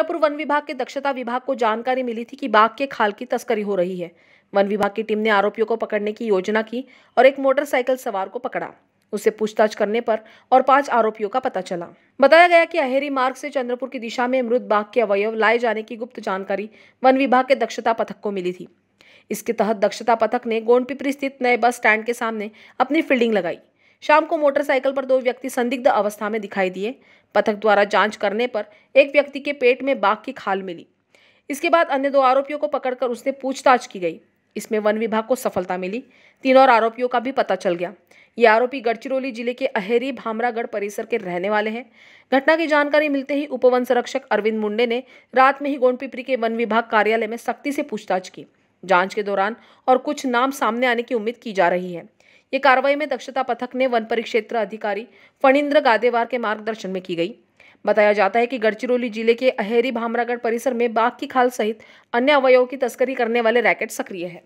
Shahjahanpur one विभाग के दक्षता विभाग को जानकारी मिली थी कि बाघ के खाल की तस्करी हो रही है वन विभाग की टीम ने आरोपियों को पकड़ने की योजना की और एक मोटरसाइकिल सवार को पकड़ा उसे पूछताछ करने पर और पांच आरोपियों का पता चला बताया गया कि अहेरी मार्ग से चंद्रपुर की दिशा में मृत बाघ के अवयव लाए जाने की गुप्त जानकारी वन विभाग के दक्षता पथक को मिली थी इसके तहत दक्षता पथक ने गोंडपिपरी स्थित नए बस स्टैंड के सामने अपनी फील्डिंग लगाई शाम को मोटरसाइकिल पर दो व्यक्ति संदिग्ध अवस्था में दिखाई दिए पथक द्वारा जांच करने पर एक व्यक्ति के पेट में बाघ की खाल मिली इसके बाद अन्य दो आरोपियों को पकड़कर उसने पूछताछ की गई इसमें वन विभाग को सफलता मिली तीन और आरोपियों का भी पता चल गया ये आरोपी गढ़चिरौली जिले के अहेरी भामरागढ़ परिसर के रहने वाले हैं घटना की जानकारी मिलते ही उपवन संरक्षक अरविंद मुंडे ने रात में ही गोंडपिपरी के वन विभाग कार्यालय में सख्ती से पूछताछ की जांच के दौरान और कुछ नाम सामने आने की उम्मीद की जा रही है ये कार्रवाई में दक्षता पथक ने वन परिक्षेत्र अधिकारी फणिंद्र गादेवार के मार्गदर्शन में की गई बताया जाता है कि गढ़चिरौली जिले के अहेरी भामरागढ़ परिसर में बाघ की खाल सहित अन्य अवयवों की तस्करी करने वाले रैकेट सक्रिय है